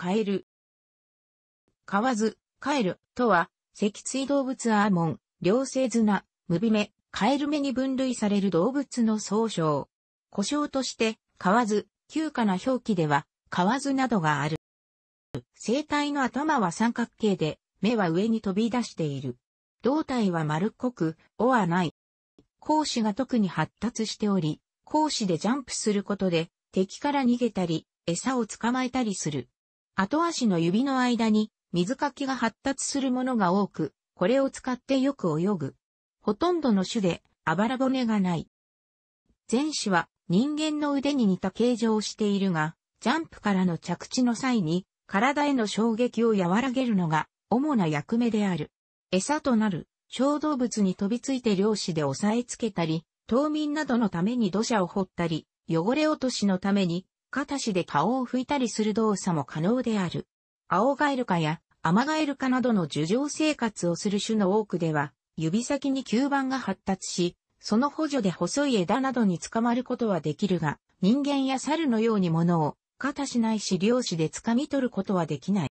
変える。買わず、帰るとは、脊椎動物アーモン、両生綱、ムビメ、カエル目に分類される動物の総称。故障として、買わず、旧化な表記では、買わずなどがある。生体の頭は三角形で、目は上に飛び出している。胴体は丸っこく、尾はない。講師が特に発達しており、講師でジャンプすることで、敵から逃げたり、餌を捕まえたりする。後足の指の間に水かきが発達するものが多く、これを使ってよく泳ぐ。ほとんどの種であばら骨がない。前肢は人間の腕に似た形状をしているが、ジャンプからの着地の際に体への衝撃を和らげるのが主な役目である。餌となる小動物に飛びついて漁師で押さえつけたり、島民などのために土砂を掘ったり、汚れ落としのためにタ足で顔を拭いたりする動作も可能である。アオガエルカやアマガエルカなどの樹上生活をする種の多くでは、指先に吸盤が発達し、その補助で細い枝などにつかまることはできるが、人間や猿のように物を、タしないし漁師で掴み取ることはできない。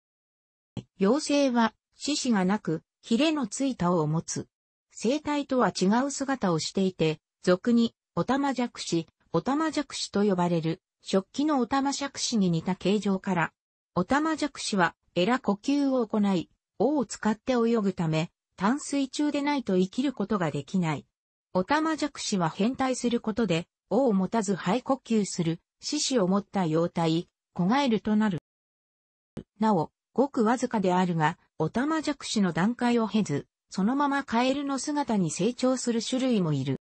妖精は、獅子がなく、ヒレのついた尾を持つ。生態とは違う姿をしていて、俗に、オタマジャクシ、オタマジャクシと呼ばれる、食器のオタマジャクシに似た形状から、オタマジャクシは、エラ呼吸を行い、尾を使って泳ぐため、淡水中でないと生きることができない。オタマジャクシは変態することで、尾を持たず肺呼吸する、獅子を持った幼体、子ガエルとなる。なお、ごくわずかであるが、オタマジャクシの段階を経ず、そのままカエルの姿に成長する種類もいる。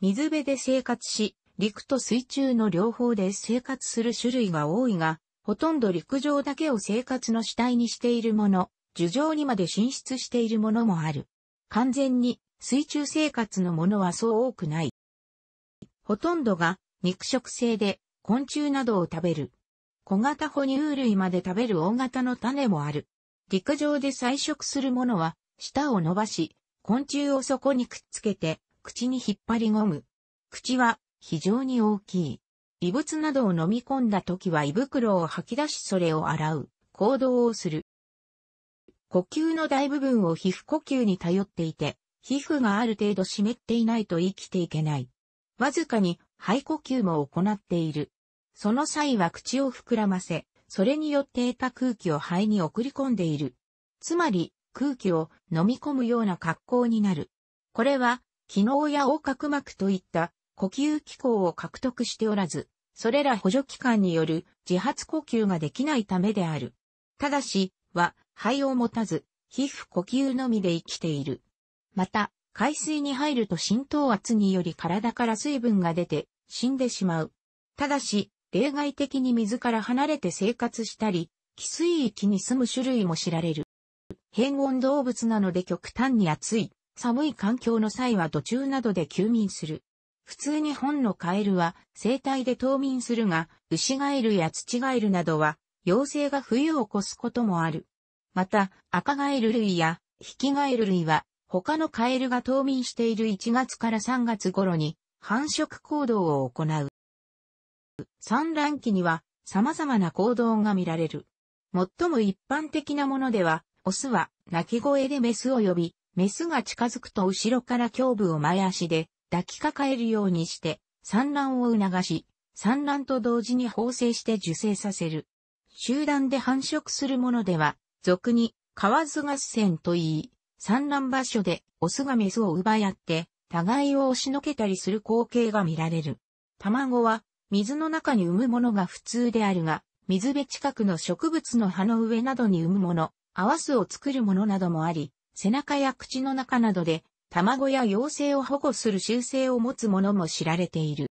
水辺で生活し、陸と水中の両方で生活する種類が多いが、ほとんど陸上だけを生活の主体にしているもの、樹上にまで進出しているものもある。完全に水中生活のものはそう多くない。ほとんどが肉食性で昆虫などを食べる。小型哺乳類まで食べる大型の種もある。陸上で採食するものは舌を伸ばし、昆虫を底にくっつけて口に引っ張り込む。口は非常に大きい。異物などを飲み込んだ時は胃袋を吐き出しそれを洗う、行動をする。呼吸の大部分を皮膚呼吸に頼っていて、皮膚がある程度湿っていないと生きていけない。わずかに肺呼吸も行っている。その際は口を膨らませ、それによって得た空気を肺に送り込んでいる。つまり、空気を飲み込むような格好になる。これは、機能や横隔膜といった呼吸機構を獲得しておらず、それら補助機関による自発呼吸ができないためである。ただし、は、肺を持たず、皮膚呼吸のみで生きている。また、海水に入ると浸透圧により体から水分が出て死んでしまう。ただし、例外的に水から離れて生活したり、寄水域に住む種類も知られる。変温動物なので極端に暑い、寒い環境の際は途中などで休眠する。普通に本のカエルは生体で冬眠するが、ウシガエルや土ガエルなどは、妖精が冬を越すこともある。また、赤ガエル類やヒキガエル類は、他のカエルが冬眠している1月から3月頃に繁殖行動を行う。産卵期には様々な行動が見られる。最も一般的なものでは、オスは鳴き声でメスを呼び、メスが近づくと後ろから胸部を前足で抱きかかえるようにして産卵を促し、産卵と同時に放生して受精させる。集団で繁殖するものでは、俗に、河津合戦と言い、産卵場所でオスがメスを奪い合って、互いを押しのけたりする光景が見られる。卵は、水の中に産むものが普通であるが、水辺近くの植物の葉の上などに産むもの、合わすを作るものなどもあり、背中や口の中などで卵や幼生を保護する習性を持つものも知られている。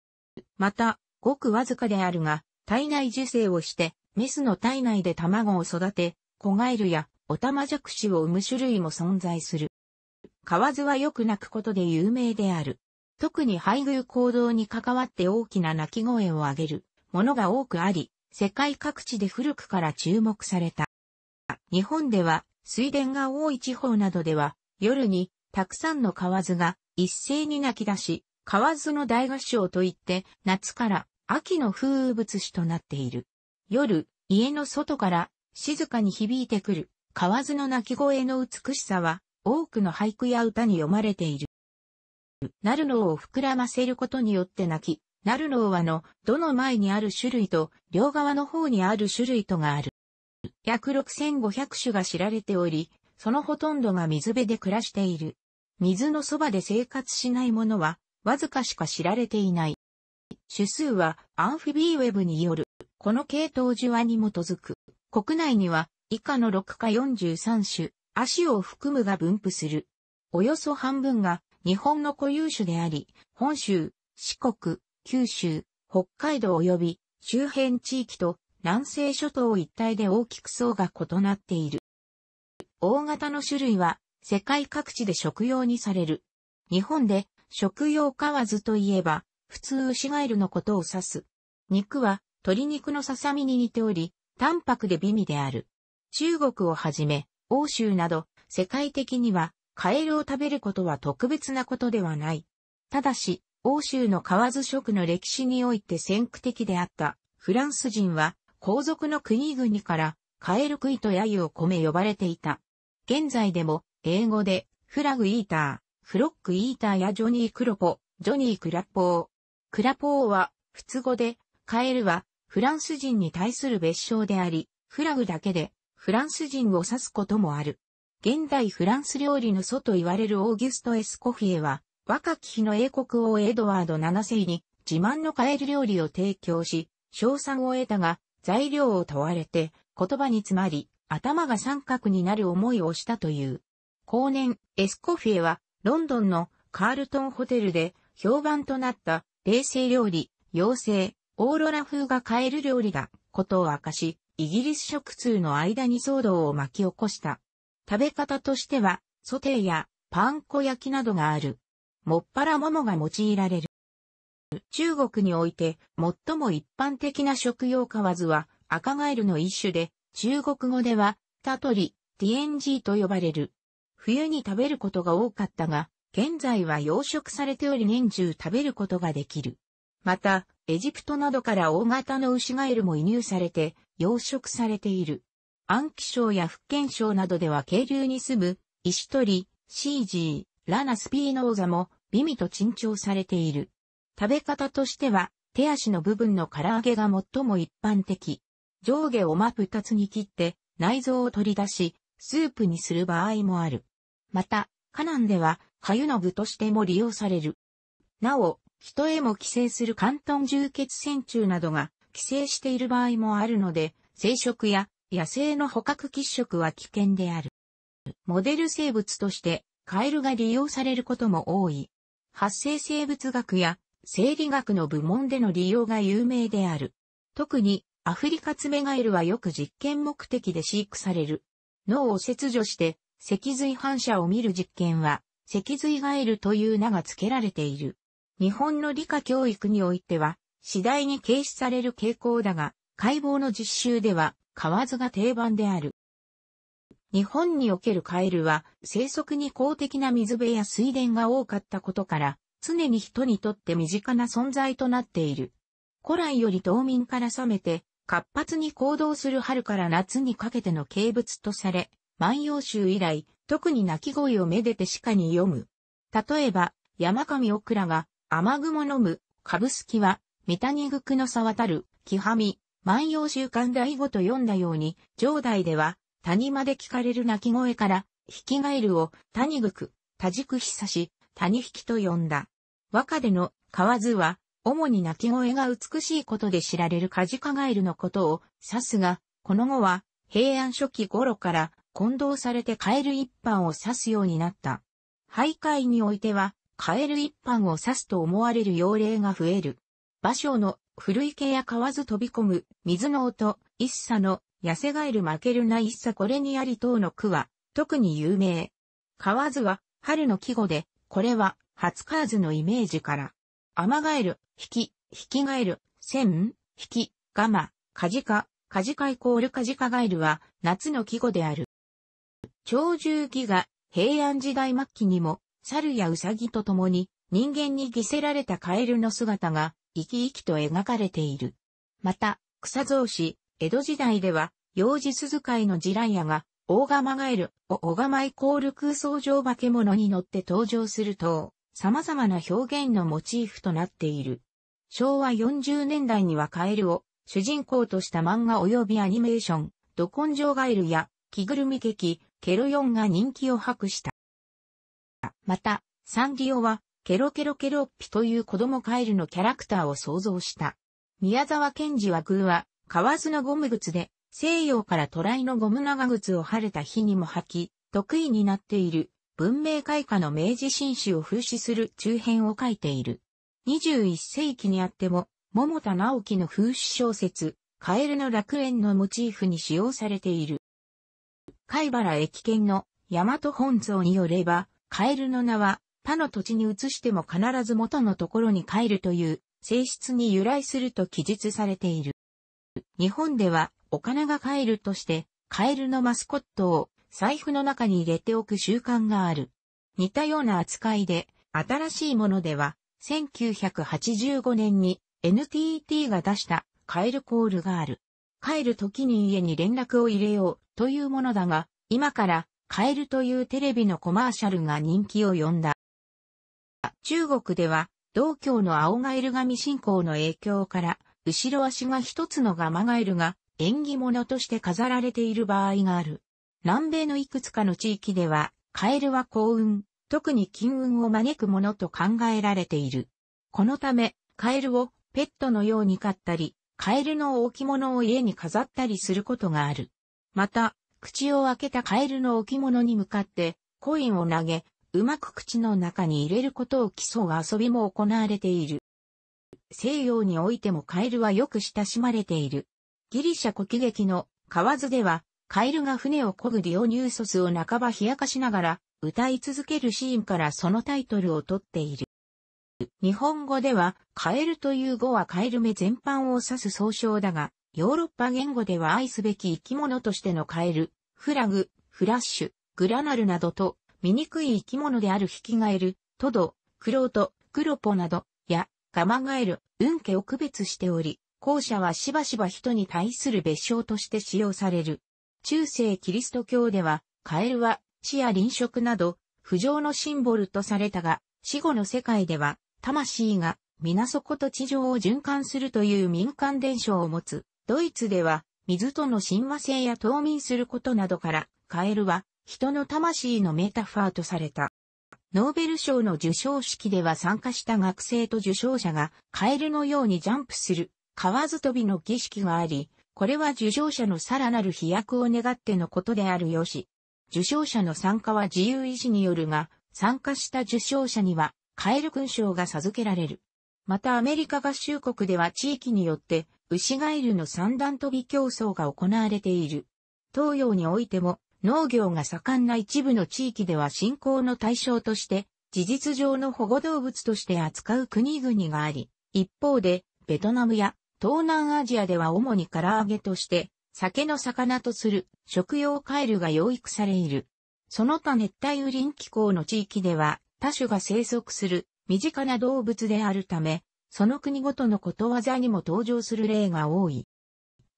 また、ごくわずかであるが、体内受精をして、メスの体内で卵を育て、子ガエルやオタマジャクシを産む種類も存在する。河津はよく鳴くことで有名である。特に配偶行動に関わって大きな鳴き声を上げるものが多くあり、世界各地で古くから注目された。日本では水田が多い地方などでは夜にたくさんの蛙が一斉に泣き出し、蛙の大合唱といって夏から秋の風物詩となっている。夜、家の外から静かに響いてくる蛙の鳴き声の美しさは多くの俳句や歌に読まれている。なるのを膨らませることによって鳴き、なるのはの、どの前にある種類と、両側の方にある種類とがある。約6500種が知られており、そのほとんどが水辺で暮らしている。水のそばで生活しないものは、わずかしか知られていない。種数はアンフィビーウェブによる、この系統樹話に基づく。国内には、以下の6か43種、足を含むが分布する。およそ半分が日本の固有種であり、本州、四国、九州、北海道及び周辺地域と南西諸島一帯で大きく層が異なっている。大型の種類は世界各地で食用にされる。日本で食用蛙といえば、普通ウシガエルのことを指す。肉は鶏肉のささみに似ており、淡白で美味である。中国をはじめ、欧州など、世界的には、カエルを食べることは特別なことではない。ただし、欧州の蛙食の歴史において先駆的であったフランス人は、皇族の国々からカエル食いと揶揄を込め呼ばれていた。現在でも英語で、フラグイーター、フロックイーターやジョニー・クロポ、ジョニー・クラポー。クラポーは、普通語で、カエルは、フランス人に対する別称であり、フラグだけで、フランス人を指すこともある。現代フランス料理の祖と言われるオーギュスト・エスコフィエは、若き日の英国王エドワード7世に、自慢のカエル料理を提供し、賞賛を得たが、材料を問われて、言葉に詰まり、頭が三角になる思いをしたという。後年、エスコフィエは、ロンドンのカールトンホテルで評判となった冷製料理、妖精、オーロラ風が買える料理だ、ことを明かし、イギリス食通の間に騒動を巻き起こした。食べ方としては、ソテーやパン粉焼きなどがある。もっぱら桃が用いられる。中国において最も一般的な食用蛙は赤ガエルの一種で、中国語では、タトリ、ティエンジーと呼ばれる。冬に食べることが多かったが、現在は養殖されており年中食べることができる。また、エジプトなどから大型の牛ガエルも輸入されて、養殖されている。安徽省や福建省などでは渓流に住む、石鳥、シージー、ラナスピーノーザも、美味と珍重されている。食べ方としては、手足の部分の唐揚げが最も一般的。上下を真っ二つに切って、内臓を取り出し、スープにする場合もある。また、カナンでは、かゆの具としても利用される。なお、人へも寄生する関東重血線虫などが寄生している場合もあるので、生殖や野生の捕獲喫食は危険である。モデル生物としてカエルが利用されることも多い。発生生物学や生理学の部門での利用が有名である。特にアフリカツメガエルはよく実験目的で飼育される。脳を切除して脊髄反射を見る実験は、脊髄ガエルという名が付けられている。日本の理科教育においては、次第に軽視される傾向だが、解剖の実習では、河津が定番である。日本におけるカエルは、生息に公的な水辺や水田が多かったことから、常に人にとって身近な存在となっている。古来より冬眠から覚めて、活発に行動する春から夏にかけての景物とされ、万葉集以来、特に鳴き声をめでて鹿に読む。例えば、山上オクラ雨雲のむ、株式は、三谷菊の沢たる、木はみ、万葉集館大五と読んだように、上代では、谷まで聞かれる鳴き声から、引きガエルを、谷菊、田軸久し、谷引きと呼んだ。和歌での、河津は、主に鳴き声が美しいことで知られるカジカガエルのことを指すが、この後は、平安初期頃から混同されてカエル一般を指すようになった。徘徊においては、カエル一般を指すと思われる用例が増える。芭蕉の古池や河津飛び込む、水の音、一茶の、痩せガエル負けるな一茶これにあり等の句は、特に有名。河津は、春の季語で、これは、初川津のイメージから。アマガエル、引き、引きガエル、千、引き、ガマ、カジカ、カジカイコールカジカガエルは、夏の季語である。鳥獣戯画、平安時代末期にも、猿やウサギと共に、人間に着せられたカエルの姿が、生き生きと描かれている。また、草造紙、江戸時代では、幼児鈴飼いのジライアが、大釜ガエル、おがまイコール空想上化け物に乗って登場すると、様々な表現のモチーフとなっている。昭和40年代にはカエルを、主人公とした漫画及びアニメーション、ド根性ガエルや、着ぐるみ劇、ケロヨンが人気を博した。また、サンディオは、ケロケロケロッピという子供カエルのキャラクターを創造した。宮沢賢治は偶は、河津のゴム靴で、西洋からトライのゴム長靴を晴れた日にも履き、得意になっている文明開化の明治新種を風刺する中編を書いている。21世紀にあっても、桃田直樹の風刺小説、カエルの楽園のモチーフに使用されている。貝原駅圏の大和本草によれば、カエルの名は、他の土地に移しても必ず元のところに帰るという性質に由来すると記述されている。日本では、お金が帰るとして、カエルのマスコットを財布の中に入れておく習慣がある。似たような扱いで、新しいものでは、1985年に NTT が出したカエルコールがある。帰る時に家に連絡を入れようというものだが、今からカエルというテレビのコマーシャルが人気を呼んだ。中国では、道教の青ガエル神信仰の影響から、後ろ足が一つのガマガエルが縁起物として飾られている場合がある。南米のいくつかの地域では、カエルは幸運、特に金運を招くものと考えられている。このため、カエルをペットのように飼ったり、カエルの置物を家に飾ったりすることがある。また、口を開けたカエルの置物に向かって、コインを投げ、うまく口の中に入れることを競う遊びも行われている。西洋においてもカエルはよく親しまれている。ギリシャ古喜劇の河津では、カエルが船を漕ぐディオニューソスを半ば冷やかしながら歌い続けるシーンからそのタイトルを取っている。日本語では、カエルという語はカエル目全般を指す総称だが、ヨーロッパ言語では愛すべき生き物としてのカエル、フラグ、フラッシュ、グラナルなどと、醜い生き物であるヒキガエル、トド、クロート、クロポなど、や、ガマガエル、運ケを区別しており、後者はしばしば人に対する別称として使用される。中世キリスト教では、カエルは、死や臨食など、不浄のシンボルとされたが、死後の世界では、魂が、皆底と地上を循環するという民間伝承を持つ、ドイツでは、水との親和性や冬眠することなどから、カエルは、人の魂のメタファーとされた。ノーベル賞の受賞式では参加した学生と受賞者が、カエルのようにジャンプする、河津飛びの儀式があり、これは受賞者のさらなる飛躍を願ってのことであるよし。受賞者の参加は自由意志によるが、参加した受賞者には、カエル勲章が授けられる。またアメリカ合衆国では地域によって、牛ガエルの三段跳び競争が行われている。東洋においても、農業が盛んな一部の地域では信仰の対象として、事実上の保護動物として扱う国々があり、一方で、ベトナムや東南アジアでは主に唐揚げとして、酒の魚とする食用カエルが養育されいる。その他熱帯雨林気候の地域では、多種が生息する身近な動物であるため、その国ごとのことわざにも登場する例が多い。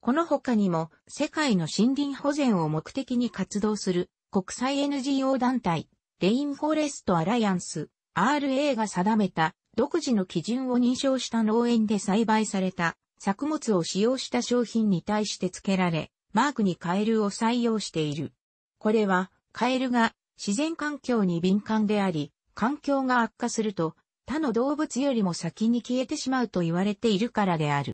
この他にも、世界の森林保全を目的に活動する国際 NGO 団体、レインフォレストアライアンス、RA が定めた独自の基準を認証した農園で栽培された作物を使用した商品に対して付けられ、マークにカエルを採用している。これは、カエルが自然環境に敏感であり、環境が悪化すると他の動物よりも先に消えてしまうと言われているからである。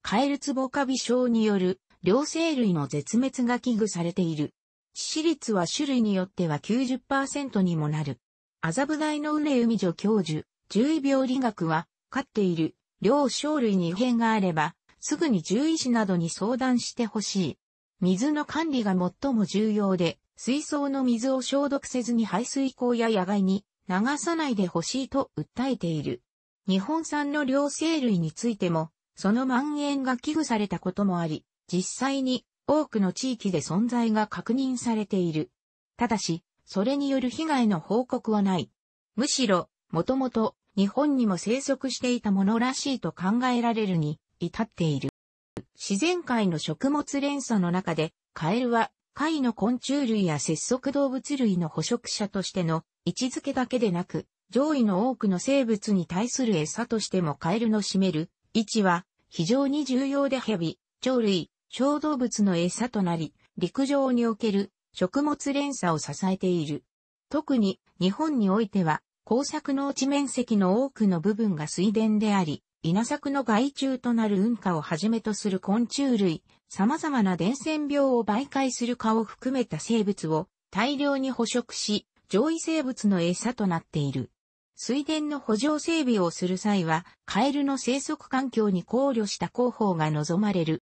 カエルツボカビ症による両生類の絶滅が危惧されている。致死率は種類によっては90%にもなる。アブダ大のミ海女教授、獣医病理学は、飼っている両生類に異変があれば、すぐに獣医師などに相談してほしい。水の管理が最も重要で、水槽の水を消毒せずに排水口や野外に流さないでほしいと訴えている。日本産の両生類についても、その蔓延が危惧されたこともあり、実際に多くの地域で存在が確認されている。ただし、それによる被害の報告はない。むしろ、もともと日本にも生息していたものらしいと考えられるに至っている。自然界の食物連鎖の中で、カエルは貝の昆虫類や節足動物類の捕食者としての位置づけだけでなく、上位の多くの生物に対する餌としてもカエルの占める位置は非常に重要で蛇、鳥類、小動物の餌となり、陸上における食物連鎖を支えている。特に日本においては、工作農地面積の多くの部分が水田であり、稲作の害虫となる運化をはじめとする昆虫類、様々な伝染病を媒介する蚊を含めた生物を大量に捕食し、上位生物の餌となっている。水田の補助整備をする際は、カエルの生息環境に考慮した広報が望まれる。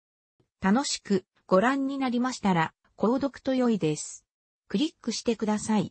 楽しくご覧になりましたら、購読と良いです。クリックしてください。